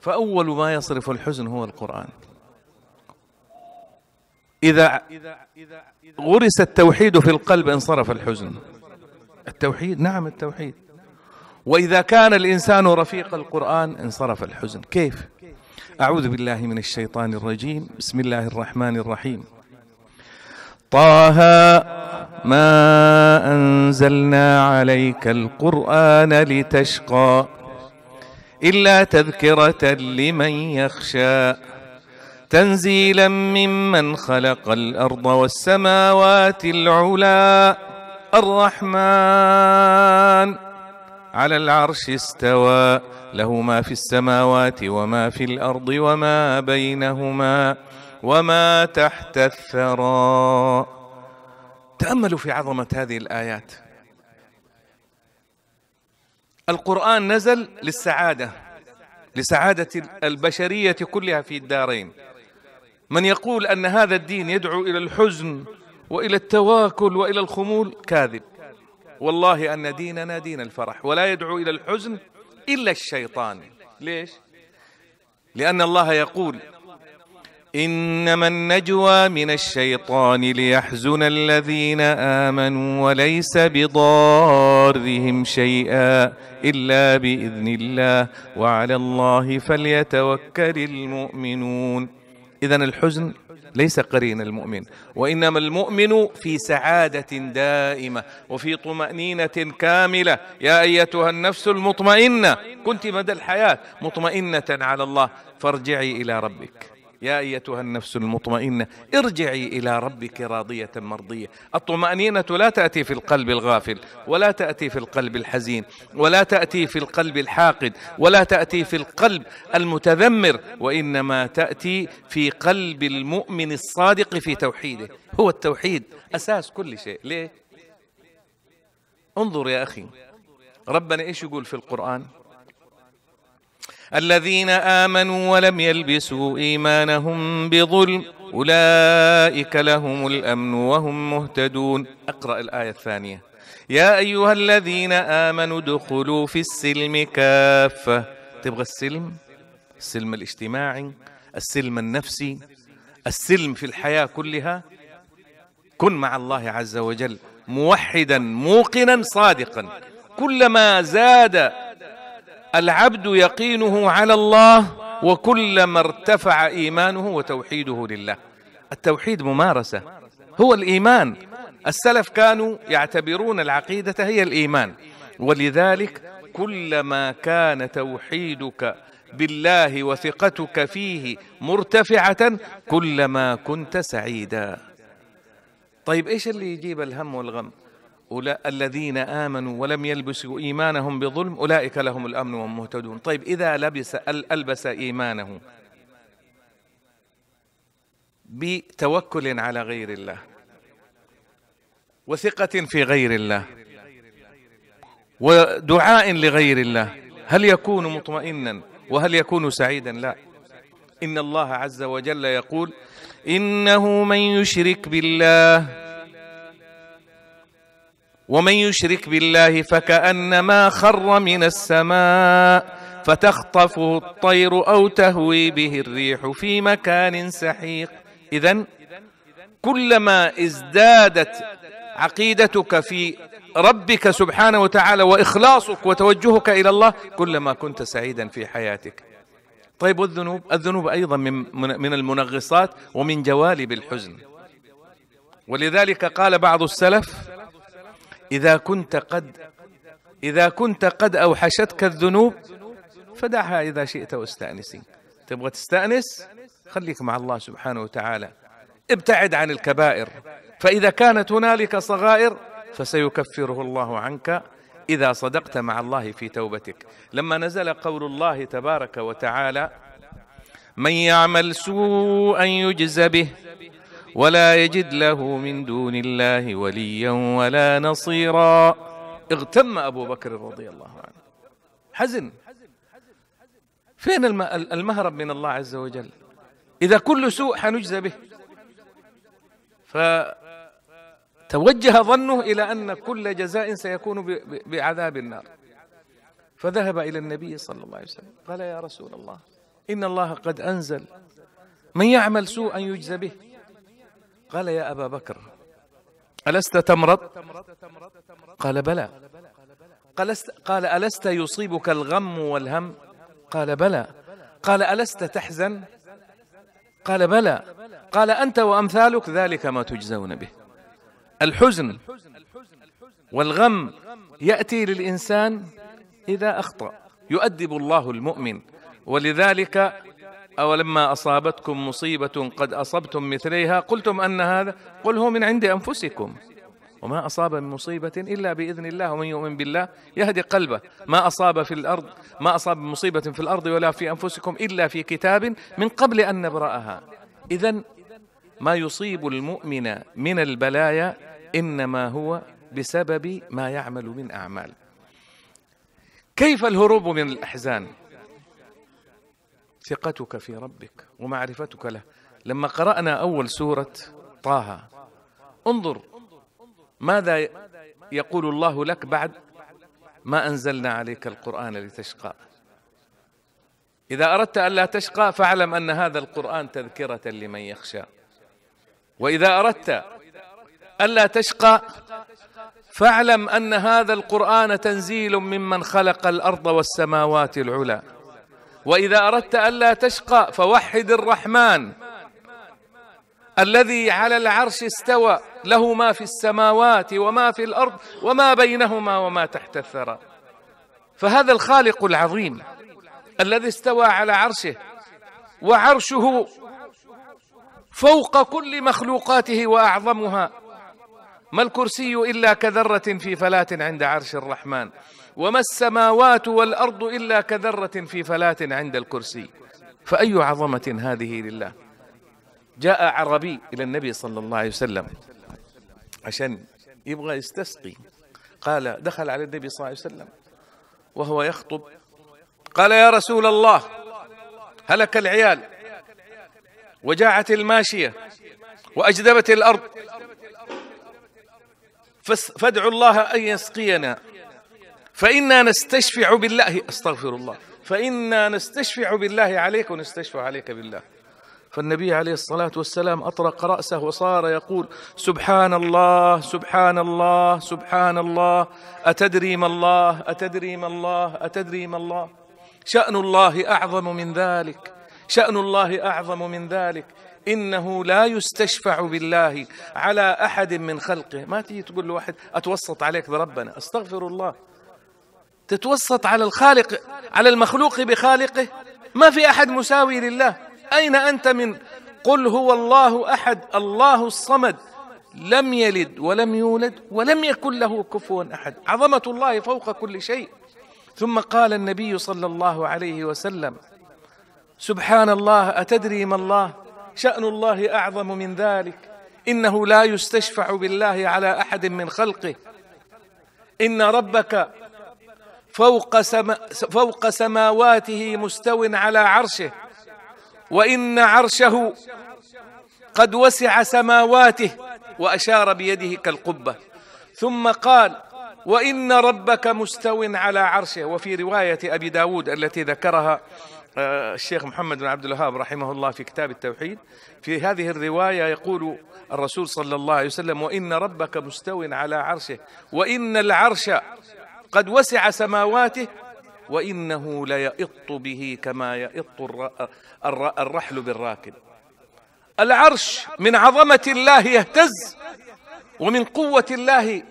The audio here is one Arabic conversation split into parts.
فأول ما يصرف الحزن هو القرآن إذا غرس التوحيد في القلب انصرف الحزن التوحيد نعم التوحيد وإذا كان الإنسان رفيق القرآن انصرف الحزن كيف؟ أعوذ بالله من الشيطان الرجيم بسم الله الرحمن الرحيم طه ما أنزلنا عليك القرآن لتشقى إلا تذكرة لمن يخشى تنزيلا ممن خلق الأرض والسماوات العلا الرحمن على العرش استوى له ما في السماوات وما في الأرض وما بينهما وما تحت الثرى تأملوا في عظمة هذه الآيات القرآن نزل للسعادة لسعادة البشرية كلها في الدارين من يقول أن هذا الدين يدعو إلى الحزن وإلى التواكل وإلى الخمول كاذب والله أن ديننا دين الفرح ولا يدعو إلى الحزن إلا الشيطان ليش؟ لأن الله يقول انما النجوى من الشيطان ليحزن الذين امنوا وليس بضارهم شيئا الا باذن الله وعلى الله فليتوكل المؤمنون اذا الحزن ليس قرين المؤمن وانما المؤمن في سعاده دائمه وفي طمانينه كامله يا ايتها النفس المطمئنه كنت مدى الحياه مطمئنه على الله فارجعي الى ربك يا أيتها النفس المطمئنة ارجعي إلى ربك راضية مرضية الطمأنينة لا تأتي في القلب الغافل ولا تأتي في القلب الحزين ولا تأتي في القلب الحاقد ولا تأتي في القلب المتذمر وإنما تأتي في قلب المؤمن الصادق في توحيده هو التوحيد أساس كل شيء ليه؟ انظر يا أخي ربنا إيش يقول في القرآن؟ الذين امنوا ولم يلبسوا ايمانهم بظلم اولئك لهم الامن وهم مهتدون اقرا الايه الثانيه يا ايها الذين امنوا ادخلوا في السلم كافه تبغى السلم السلم الاجتماعي السلم النفسي السلم في الحياه كلها كن مع الله عز وجل موحدا موقنا صادقا كلما زاد العبد يقينه على الله وكلما ارتفع ايمانه وتوحيده لله التوحيد ممارسه هو الايمان السلف كانوا يعتبرون العقيده هي الايمان ولذلك كلما كان توحيدك بالله وثقتك فيه مرتفعه كلما كنت سعيدا طيب ايش اللي يجيب الهم والغم الذين آمنوا ولم يلبسوا إيمانهم بظلم أولئك لهم الأمن وهم مهتدون طيب إذا لبس ألبس إيمانه بتوكل على غير الله وثقة في غير الله ودعاء لغير الله هل يكون مطمئنا وهل يكون سعيدا لا إن الله عز وجل يقول إنه من يشرك بالله ومن يشرك بالله فكأنما خر من السماء فتخطفه الطير أو تهوي به الريح في مكان سحيق إذا كلما ازدادت عقيدتك في ربك سبحانه وتعالى وإخلاصك وتوجهك إلى الله كلما كنت سعيدا في حياتك طيب والذنوب الذنوب أيضا من المنغصات ومن جوالب الحزن ولذلك قال بعض السلف إذا كنت قد إذا كنت قد أوحشتك الذنوب فدعها إذا شئت واستأنسي تبغى تستأنس خليك مع الله سبحانه وتعالى ابتعد عن الكبائر فإذا كانت هنالك صغائر فسيكفره الله عنك إذا صدقت مع الله في توبتك لما نزل قول الله تبارك وتعالى من يعمل سوءا يجز به ولا يجد له من دون الله وليا ولا نصيرا اغتم أبو بكر رضي الله عنه حزن فين المهرب من الله عز وجل إذا كل سوء حنجزى به فتوجه ظنه إلى أن كل جزاء سيكون بعذاب النار فذهب إلى النبي صلى الله عليه وسلم قال يا رسول الله إن الله قد أنزل من يعمل سوءا يجزى به قال يا أبا بكر ألست تمرض قال بلى قال, قال ألست يصيبك الغم والهم قال بلى قال ألست تحزن قال بلى قال أنت وأمثالك ذلك ما تجزون به الحزن والغم يأتي للإنسان إذا أخطأ يؤدب الله المؤمن ولذلك أولما أصابتكم مصيبة قد أصبتم مثليها قلتم أن هذا قل هو من عند أنفسكم وما أصاب من مصيبة إلا بإذن الله ومن يؤمن بالله يهدي قلبه ما أصاب في الأرض ما أصاب مصيبة في الأرض ولا في أنفسكم إلا في كتاب من قبل أن نبرأها إذا ما يصيب المؤمن من البلايا إنما هو بسبب ما يعمل من أعمال كيف الهروب من الأحزان ثقتك في ربك ومعرفتك له لما قرأنا أول سورة طه انظر ماذا يقول الله لك بعد ما أنزلنا عليك القرآن لتشقى إذا أردت ألا تشقى فاعلم أن هذا القرآن تذكرة لمن يخشى وإذا أردت ألا تشقى فاعلم أن هذا القرآن تنزيل ممن خلق الأرض والسماوات العلى واذا اردت الا تشقى فوحد الرحمن الذي على العرش استوى له ما في السماوات وما في الارض وما بينهما وما تحت الثرى فهذا الخالق العظيم الذي استوى على عرشه وعرشه فوق كل مخلوقاته واعظمها ما الكرسي الا كذره في فلاه عند عرش الرحمن وما السماوات والارض الا كذره في فلاه عند الكرسي فاي عظمه هذه لله جاء عربي الى النبي صلى الله عليه وسلم عشان يبغى يستسقي قال دخل على النبي صلى الله عليه وسلم وهو يخطب قال يا رسول الله هلك العيال وجاعت الماشيه واجدبت الارض فادعوا الله ان يسقينا فإنا نستشفع بالله أستغفر الله فإنا نستشفع بالله عليك ونستشفع عليك بالله فالنبي عليه الصلاة والسلام أطرق رأسه وصار يقول سبحان الله سبحان الله سبحان الله أتدري ما الله أتدري ما الله أتدري ما الله شأن الله أعظم من ذلك شأن الله أعظم من ذلك إنه لا يستشفع بالله على أحد من خلقه ما تيجي تقول لواحد أتوسط عليك بربنا أستغفر الله تتوسط على الخالق على المخلوق بخالقه ما في أحد مساوي لله أين أنت من قل هو الله أحد الله الصمد لم يلد ولم يولد ولم يكن له كفوا أحد عظمة الله فوق كل شيء ثم قال النبي صلى الله عليه وسلم سبحان الله أتدري ما الله شأن الله أعظم من ذلك إنه لا يستشفع بالله على أحد من خلقه إن ربك فوق, سما فوق سماواته مستو على عرشه وان عرشه قد وسع سماواته واشار بيده كالقبه ثم قال وان ربك مستو على عرشه وفي روايه ابي داود التي ذكرها آه، الشيخ محمد بن عبد الوهاب رحمه الله في كتاب التوحيد في هذه الروايه يقول الرسول صلى الله عليه وسلم وان ربك مستو على عرشه وان العرش قد وسع سماواته وإنه ليئط به كما يئط الرحل بالراكب العرش من عظمة الله يهتز ومن قوة الله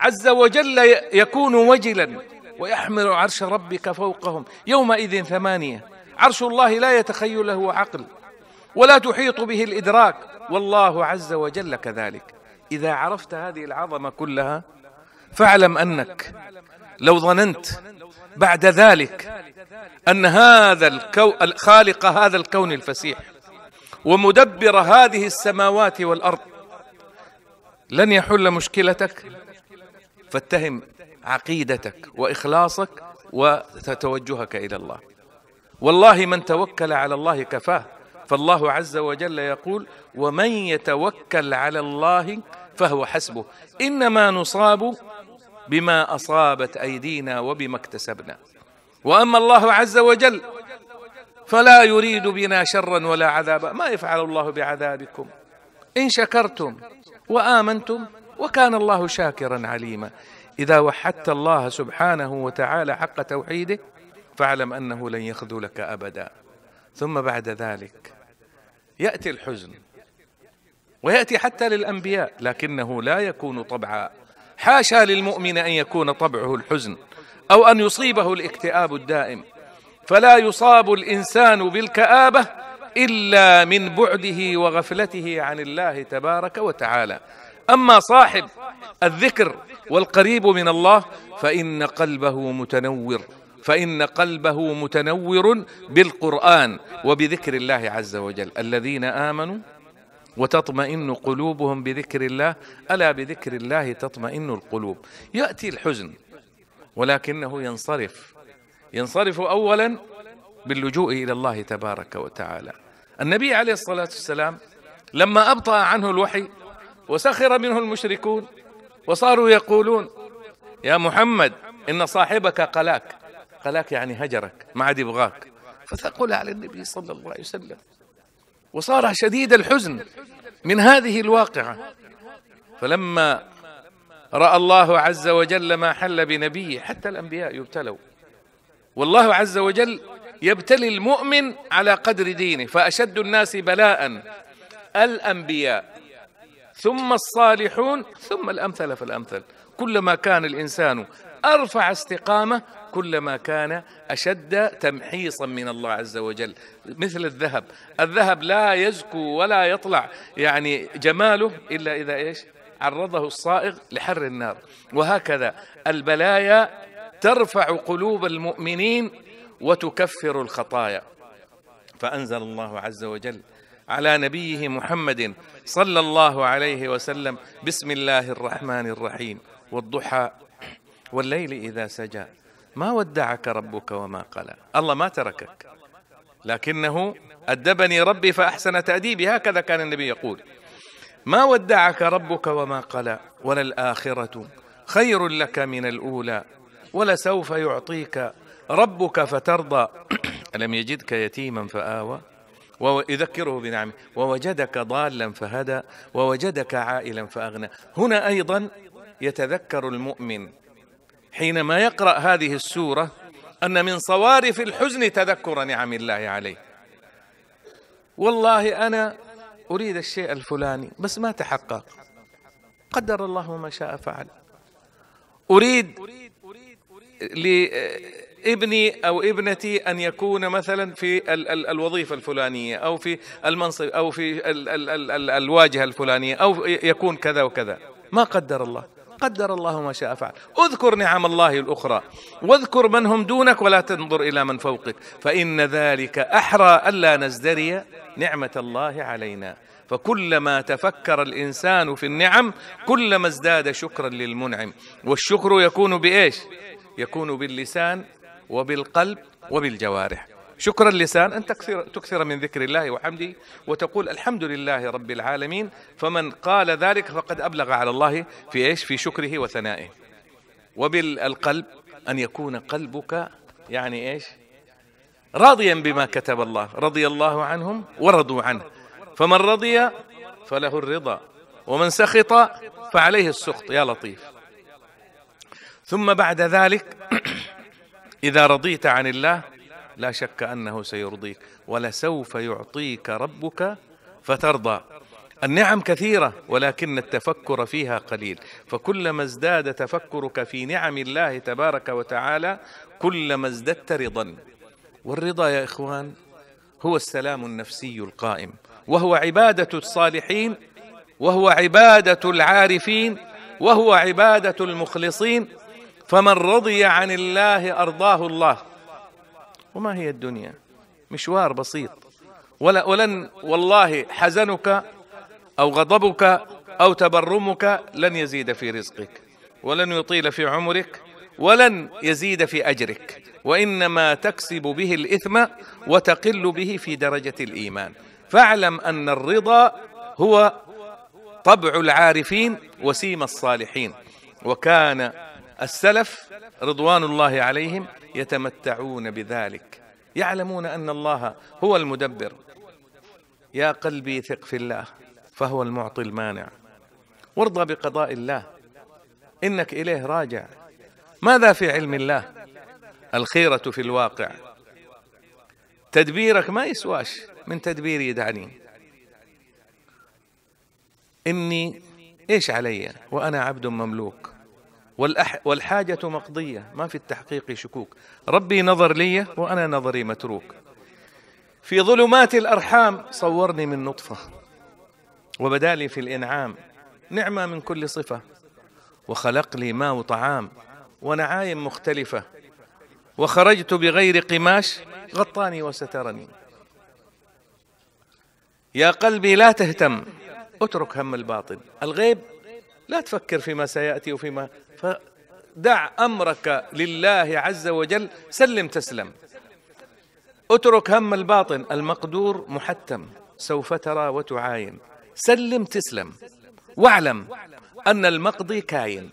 عز وجل يكون وجلا ويحمل عرش ربك فوقهم يومئذ ثمانية عرش الله لا يتخيله عقل ولا تحيط به الإدراك والله عز وجل كذلك إذا عرفت هذه العظمة كلها فاعلم أنك لو ظننت بعد ذلك أن هذا الكو... خالق هذا الكون الفسيح ومدبر هذه السماوات والأرض لن يحل مشكلتك فاتهم عقيدتك وإخلاصك وتوجهك إلى الله والله من توكل على الله كفاه فالله عز وجل يقول ومن يتوكل على الله فهو حسبه انما نصاب بما أصابت أيدينا وبما اكتسبنا وأما الله عز وجل فلا يريد بنا شرا ولا عذابا ما يفعل الله بعذابكم إن شكرتم وآمنتم وكان الله شاكرا عليما إذا وحدت الله سبحانه وتعالى حق توحيده فاعلم أنه لن يخذلك أبدا ثم بعد ذلك يأتي الحزن ويأتي حتى للأنبياء لكنه لا يكون طبعا حاشا للمؤمن ان يكون طبعه الحزن او ان يصيبه الاكتئاب الدائم فلا يصاب الانسان بالكابه الا من بعده وغفلته عن الله تبارك وتعالى اما صاحب الذكر والقريب من الله فان قلبه متنور فان قلبه متنور بالقران وبذكر الله عز وجل الذين امنوا وتطمئن قلوبهم بذكر الله ألا بذكر الله تطمئن القلوب يأتي الحزن ولكنه ينصرف ينصرف أولا باللجوء إلى الله تبارك وتعالى النبي عليه الصلاة والسلام لما أبطأ عنه الوحي وسخر منه المشركون وصاروا يقولون يا محمد إن صاحبك قلاك قلاك يعني هجرك ما عاد يبغاك فثقل على النبي صلى الله عليه وسلم وصار شديد الحزن من هذه الواقعة فلما رأى الله عز وجل ما حل بنبيه حتى الأنبياء يبتلوا والله عز وجل يبتلي المؤمن على قدر دينه فأشد الناس بلاء الأنبياء ثم الصالحون ثم الأمثل فالأمثل كلما كان الإنسان أرفع استقامة كلما كان أشد تمحيصا من الله عز وجل مثل الذهب الذهب لا يزكو ولا يطلع يعني جماله إلا إذا إيش عرضه الصائغ لحر النار وهكذا البلايا ترفع قلوب المؤمنين وتكفر الخطايا فأنزل الله عز وجل على نبيه محمد صلى الله عليه وسلم بسم الله الرحمن الرحيم والضحى والليل إذا سجى ما ودعك ربك وما قلى الله ما تركك لكنه أدبني ربي فأحسن تأديبي هكذا كان النبي يقول ما ودعك ربك وما قلى وللآخرة خير لك من الأولى ولسوف يعطيك ربك فترضى ألم يجدك يتيما فآوى ويذكره بنعمه ووجدك ضالا فهدى ووجدك عائلا فأغنى هنا أيضا يتذكر المؤمن حينما يقرأ هذه السورة أن من صوارف الحزن تذكر نعم الله عليه والله أنا أريد الشيء الفلاني بس ما تحقق قدر الله ما شاء فعل أريد لابني أو ابنتي أن يكون مثلا في الوظيفة الفلانية أو في المنصب أو في الواجهة الفلانية أو يكون كذا وكذا ما قدر الله قدر الله ما شاء فعل اذكر نعم الله الأخرى واذكر من هم دونك ولا تنظر إلى من فوقك فإن ذلك أحرى ألا نزدري نعمة الله علينا فكلما تفكر الإنسان في النعم كلما ازداد شكرا للمنعم والشكر يكون بإيش؟ يكون باللسان وبالقلب وبالجوارح شكر اللسان أن تكثر, تكثر من ذكر الله وحمده وتقول الحمد لله رب العالمين فمن قال ذلك فقد أبلغ على الله في إيش في شكره وثنائه وبالقلب أن يكون قلبك يعني إيش راضيا بما كتب الله رضي الله عنهم ورضوا عنه فمن رضي فله الرضا ومن سخط فعليه السخط يا لطيف ثم بعد ذلك إذا رضيت عن الله لا شك أنه سيرضيك ولسوف يعطيك ربك فترضى النعم كثيرة ولكن التفكر فيها قليل فكلما ازداد تفكرك في نعم الله تبارك وتعالى كلما ازددت رضا والرضا يا إخوان هو السلام النفسي القائم وهو عبادة الصالحين وهو عبادة العارفين وهو عبادة المخلصين فمن رضي عن الله أرضاه الله وما هي الدنيا مشوار بسيط ولا ولن والله حزنك أو غضبك أو تبرمك لن يزيد في رزقك ولن يطيل في عمرك ولن يزيد في أجرك وإنما تكسب به الإثم وتقل به في درجة الإيمان فاعلم أن الرضا هو طبع العارفين وسيم الصالحين وكان السلف رضوان الله عليهم يتمتعون بذلك يعلمون أن الله هو المدبر يا قلبي ثق في الله فهو المعطي المانع وارضى بقضاء الله إنك إليه راجع ماذا في علم الله الخيرة في الواقع تدبيرك ما يسواش من تدبيري دعني إني إيش علي وأنا عبد مملوك والحاجة مقضية ما في التحقيق شكوك ربي نظر لي وأنا نظري متروك في ظلمات الأرحام صورني من نطفة وبدالي في الإنعام نعمة من كل صفة وخلق لي ماء وطعام ونعايم مختلفة وخرجت بغير قماش غطاني وسترني يا قلبي لا تهتم اترك هم الباطل الغيب لا تفكر فيما سيأتي وفيما فدع أمرك لله عز وجل سلم تسلم اترك هم الباطن المقدور محتم سوف ترى وتعاين سلم تسلم واعلم أن المقضي كاين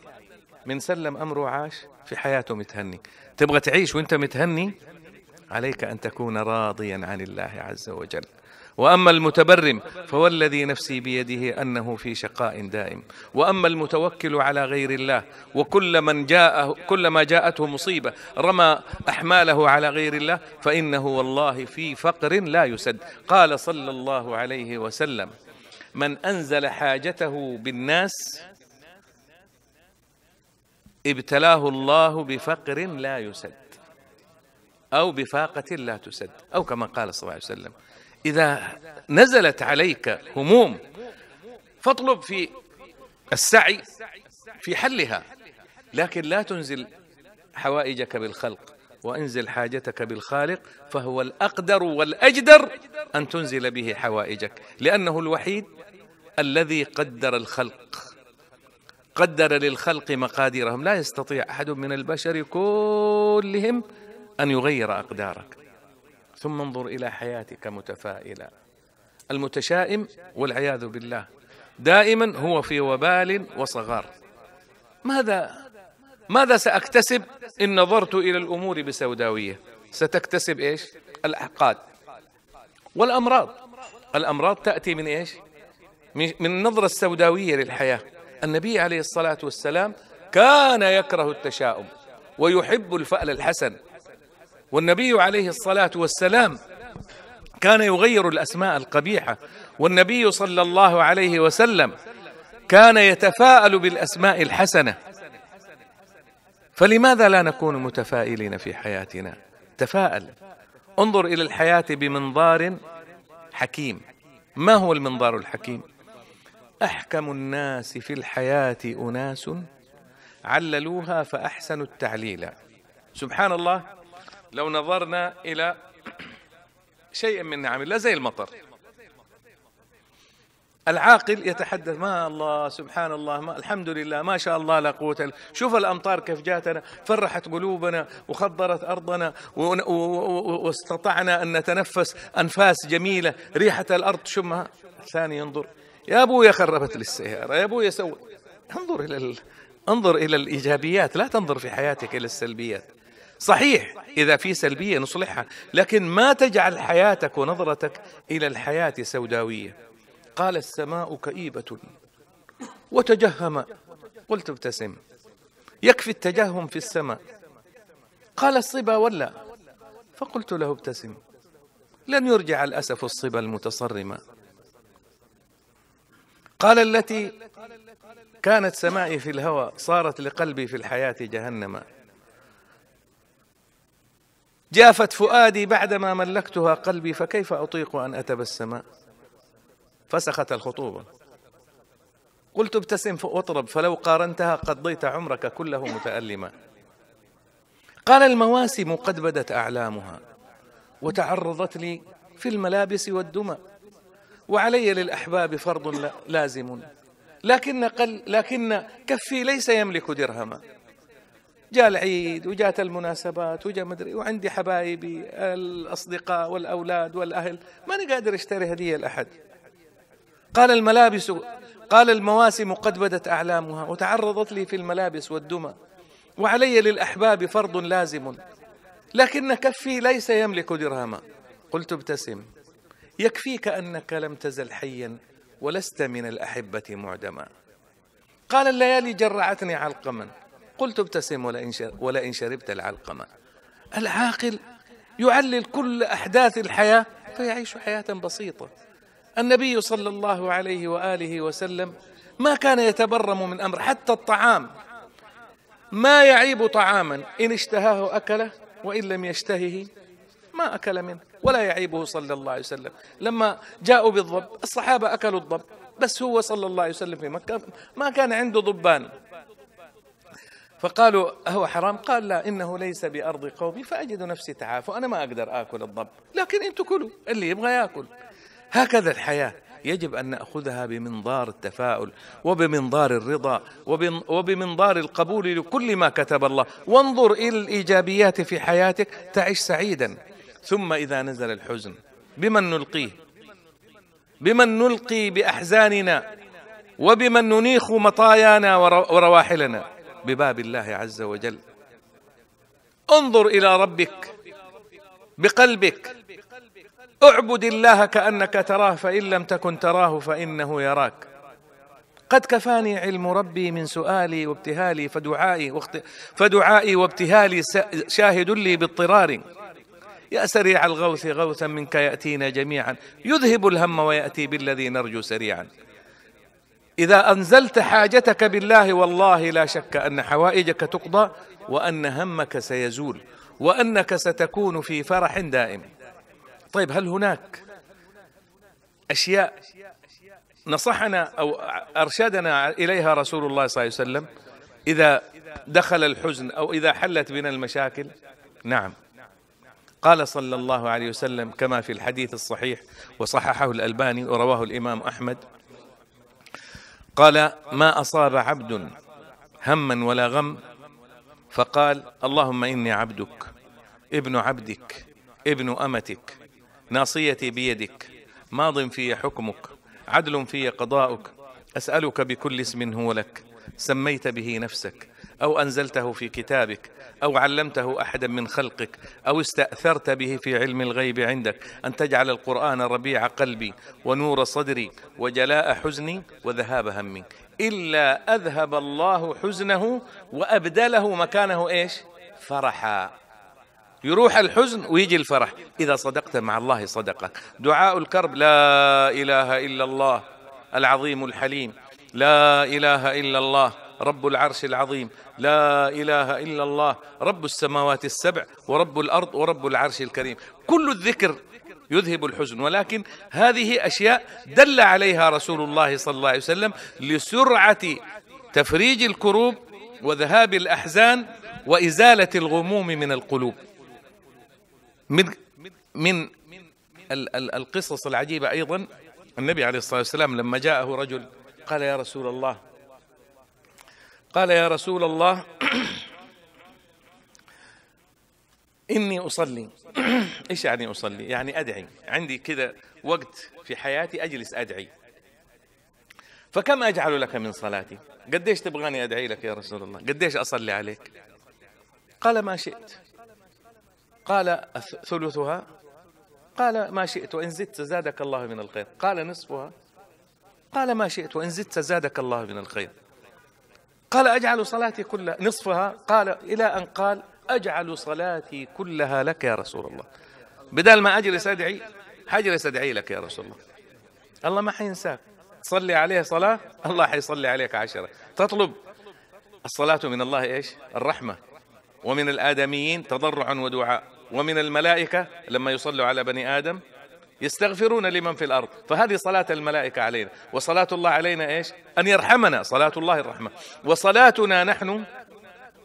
من سلم أمره عاش في حياته متهني تبغى تعيش وانت متهني عليك أن تكون راضيا عن الله عز وجل وأما المتبرم فهو الذي نفسي بيده أنه في شقاء دائم وأما المتوكل على غير الله وكل من جاءه كلما جاءته مصيبة رمى أحماله على غير الله فإنه والله في فقر لا يسد قال صلى الله عليه وسلم من أنزل حاجته بالناس ابتلاه الله بفقر لا يسد أو بفاقة لا تسد أو كما قال صلى الله عليه وسلم إذا نزلت عليك هموم فاطلب في السعي في حلها لكن لا تنزل حوائجك بالخلق وانزل حاجتك بالخالق فهو الأقدر والأجدر أن تنزل به حوائجك لأنه الوحيد الذي قدر الخلق قدر للخلق مقاديرهم لا يستطيع أحد من البشر كلهم أن يغير أقدارك ثم انظر إلى حياتك متفائلا المتشائم والعياذ بالله دائما هو في وبال وصغار ماذا ماذا سأكتسب إن نظرت إلى الأمور بسوداوية ستكتسب إيش الأحقاد والأمراض الأمراض تأتي من إيش من النظرة السوداوية للحياة النبي عليه الصلاة والسلام كان يكره التشاؤم ويحب الفأل الحسن والنبي عليه الصلاة والسلام كان يغير الأسماء القبيحة والنبي صلى الله عليه وسلم كان يتفاءل بالأسماء الحسنة فلماذا لا نكون متفائلين في حياتنا تفاءل انظر إلى الحياة بمنظار حكيم ما هو المنظار الحكيم أحكم الناس في الحياة أناس عللوها فأحسنوا التعليل سبحان الله لو نظرنا إلى شيء من نعم الله زي المطر العاقل يتحدث ما الله سبحان الله ما الحمد لله ما شاء الله لا قوة شوف الأمطار كيف جاتنا فرحت قلوبنا وخضرت أرضنا واستطعنا أن نتنفس أنفاس جميلة ريحة الأرض شمها الثاني ينظر يا أبوي خربت لي السيارة يا أبوي سوي انظر إلى ال... انظر إلى الإيجابيات لا تنظر في حياتك إلى السلبيات صحيح إذا في سلبية نصلحها لكن ما تجعل حياتك ونظرتك إلى الحياة سوداوية قال السماء كئيبة وتجهم قلت ابتسم يكفي التجهم في السماء قال الصبا ولا فقلت له ابتسم لن يرجع الأسف الصبا المتصرمة قال التي كانت سمائي في الهوى صارت لقلبي في الحياة جهنما جافت فؤادي بعدما ملكتها قلبي فكيف أطيق أن أتبسم فسخت الخطوبة قلت ابتسم واطرب فلو قارنتها قضيت عمرك كله متألما قال المواسم قد بدت أعلامها وتعرضت لي في الملابس والدمى وعلي للأحباب فرض لازم لكن, قل لكن كفي ليس يملك درهما جاء العيد وجات المناسبات وجاء مدري وعندي حبايبي الأصدقاء والأولاد والأهل ماني قادر أشتري هدية لأحد قال الملابس قال المواسم قد بدت أعلامها وتعرضت لي في الملابس والدمى وعلي للأحباب فرض لازم لكن كفي ليس يملك درهما قلت ابتسم يكفيك أنك لم تزل حيا ولست من الأحبة معدما قال الليالي جرعتني علقما قلت ابتسم ولئن ولئن شربت العلقمة العاقل يعلل كل أحداث الحياة فيعيش حياة بسيطة النبي صلى الله عليه وآله وسلم ما كان يتبرم من أمر حتى الطعام ما يعيب طعاما إن اشتهاه أكله وإن لم يشتهه ما أكل منه ولا يعيبه صلى الله عليه وسلم لما جاءوا بالضب الصحابة أكلوا الضب بس هو صلى الله عليه وسلم في مكة ما كان عنده ضبان فقالوا هو حرام قال لا إنه ليس بأرض قومي فأجد نفسي تعافى أنا ما أقدر آكل الضب لكن أنتم كلوا اللي يبغى يأكل هكذا الحياة يجب أن نأخذها بمنظار التفاؤل وبمنظار الرضا وبمنظار القبول لكل ما كتب الله وانظر إلى الإيجابيات في حياتك تعيش سعيدا ثم إذا نزل الحزن بمن نلقيه بمن نلقي بأحزاننا وبمن ننيخ مطايانا ورواحلنا بباب الله عز وجل انظر الى ربك بقلبك اعبد الله كانك تراه فان لم تكن تراه فانه يراك قد كفاني علم ربي من سؤالي وابتهالي فدعائي واخت... فدعائي وابتهالي شاهد لي باضطرار يا سريع الغوث غوثا منك ياتينا جميعا يذهب الهم وياتي بالذي نرجو سريعا إذا أنزلت حاجتك بالله والله لا شك أن حوائجك تقضى وأن همك سيزول وأنك ستكون في فرح دائم طيب هل هناك أشياء نصحنا أو أرشدنا إليها رسول الله صلى الله عليه وسلم إذا دخل الحزن أو إذا حلت بنا المشاكل نعم قال صلى الله عليه وسلم كما في الحديث الصحيح وصححه الألباني ورواه الإمام أحمد قال ما أصاب عبد هما ولا غم فقال اللهم إني عبدك ابن عبدك ابن أمتك ناصيتي بيدك ماض في حكمك عدل في قضاؤك أسألك بكل اسم هو لك سميت به نفسك أو أنزلته في كتابك أو علمته أحدا من خلقك أو استأثرت به في علم الغيب عندك أن تجعل القرآن ربيع قلبي ونور صدري وجلاء حزني وذهاب همي إلا أذهب الله حزنه وأبدله مكانه إيش فرحا يروح الحزن ويجي الفرح إذا صدقت مع الله صدقك دعاء الكرب لا إله إلا الله العظيم الحليم لا إله إلا الله رب العرش العظيم لا إله إلا الله رب السماوات السبع ورب الأرض ورب العرش الكريم كل الذكر يذهب الحزن ولكن هذه أشياء دل عليها رسول الله صلى الله عليه وسلم لسرعة تفريج الكروب وذهاب الأحزان وإزالة الغموم من القلوب من من القصص العجيبة أيضا النبي عليه الصلاة والسلام لما جاءه رجل قال يا رسول الله قال يا رسول الله إني أصلي إيش يعني أصلي يعني أدعي عندي كذا وقت في حياتي أجلس أدعي فكم أجعل لك من صلاتي قديش تبغاني أدعي لك يا رسول الله قديش أصلي عليك قال ما شئت قال ثلثها قال ما شئت وإن زدت زادك الله من الخير قال نصفها قال ما شئت وإن زدت زادك الله من الخير قال أجعل صلاتي كلها نصفها قال إلى أن قال أجعل صلاتي كلها لك يا رسول الله بدل ما أجلس أدعي حجلس أدعي لك يا رسول الله الله ما حينساك تصلي عليه صلاة الله حيصلي عليك عشرة تطلب الصلاة من الله إيش الرحمة ومن الآدميين تضرعا ودعاء ومن الملائكة لما يصلوا على بني آدم يستغفرون لمن في الأرض فهذه صلاة الملائكة علينا وصلاة الله علينا إيش أن يرحمنا صلاة الله الرحمة وصلاتنا نحن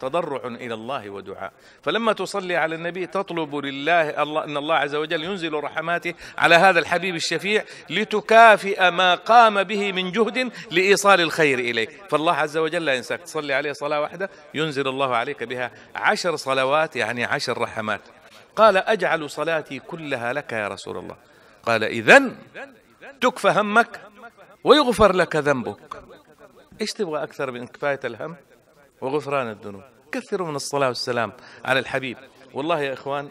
تضرع إلى الله ودعاء فلما تصلي على النبي تطلب لله الله أن الله عز وجل ينزل رحماته على هذا الحبيب الشفيع لتكافئ ما قام به من جهد لإيصال الخير إليك فالله عز وجل لا ينساك تصلي عليه صلاة واحدة ينزل الله عليك بها عشر صلوات يعني عشر رحمات قال أجعل صلاتي كلها لك يا رسول الله قال إذا تكفى همك ويغفر لك ذنبك إيش تبغى أكثر من كفاية الهم وغفران الذنوب كثروا من الصلاة والسلام على الحبيب والله يا إخوان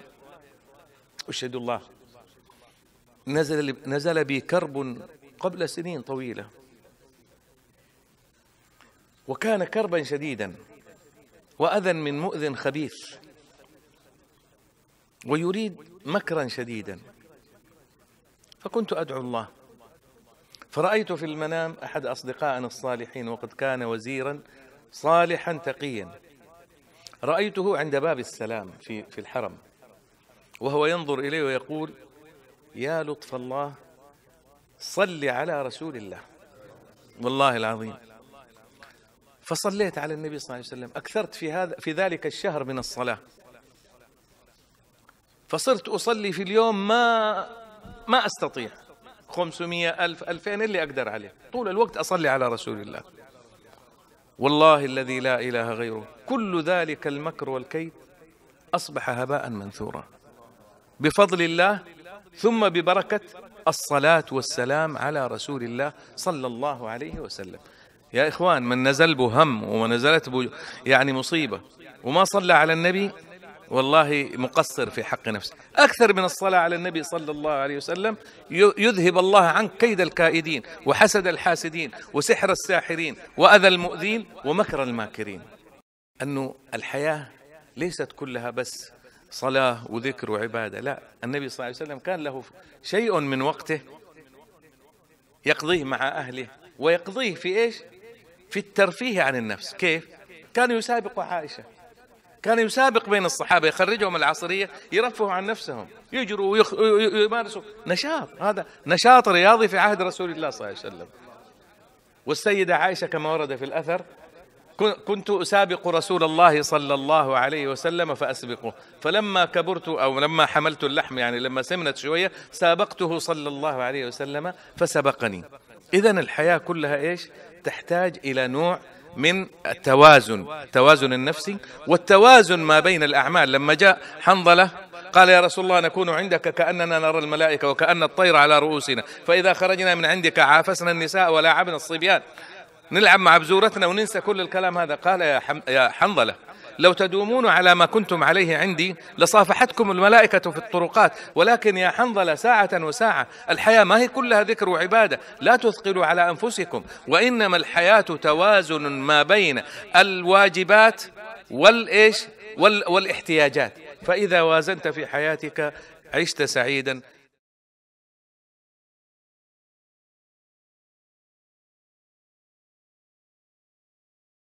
أشهد الله نزل, نزل بي كرب قبل سنين طويلة وكان كربا شديدا وأذى من مؤذن خبيث ويريد مكرا شديدا فكنت أدعو الله فرأيت في المنام أحد أصدقائنا الصالحين وقد كان وزيرا صالحا تقيا رأيته عند باب السلام في في الحرم وهو ينظر إليه ويقول يا لطف الله صل على رسول الله والله العظيم فصليت على النبي صلى الله عليه وسلم أكثرت في هذا في ذلك الشهر من الصلاة فصرت أصلي في اليوم ما ما أستطيع 500 ألف ألفين اللي أقدر عليه طول الوقت أصلي على رسول الله والله الذي لا إله غيره كل ذلك المكر والكيد أصبح هباء منثورا بفضل الله ثم ببركة الصلاة والسلام على رسول الله صلى الله عليه وسلم يا إخوان من نزل به هم ومن به يعني مصيبة وما صلى على النبي والله مقصر في حق نفسه أكثر من الصلاة على النبي صلى الله عليه وسلم يذهب الله عنك كيد الكائدين وحسد الحاسدين وسحر الساحرين وأذى المؤذين ومكر الماكرين أنه الحياة ليست كلها بس صلاة وذكر وعبادة لا النبي صلى الله عليه وسلم كان له شيء من وقته يقضيه مع أهله ويقضيه في إيش في الترفيه عن النفس كيف كان يسابق عائشة كان يسابق بين الصحابة يخرجهم العصرية يرفهوا عن نفسهم يجروا ويمارسوا نشاط هذا نشاط رياضي في عهد رسول الله صلى الله عليه وسلم والسيدة عائشة كما ورد في الأثر كنت أسابق رسول الله صلى الله عليه وسلم فأسبقه فلما كبرت أو لما حملت اللحم يعني لما سمنت شوية سابقته صلى الله عليه وسلم فسبقني إذا الحياة كلها إيش تحتاج إلى نوع من التوازن التوازن النفسي والتوازن ما بين الأعمال لما جاء حنظلة قال يا رسول الله نكون عندك كأننا نرى الملائكة وكأن الطير على رؤوسنا فإذا خرجنا من عندك عافسنا النساء ولاعبنا الصبيان نلعب مع بزورتنا وننسى كل الكلام هذا قال يا, يا حنظلة لو تدومون على ما كنتم عليه عندي لصافحتكم الملائكة في الطرقات ولكن يا حنظلة ساعة وساعة الحياة ما هي كلها ذكر وعبادة لا تثقلوا على أنفسكم وإنما الحياة توازن ما بين الواجبات والإيش والاحتياجات فإذا وازنت في حياتك عشت سعيدا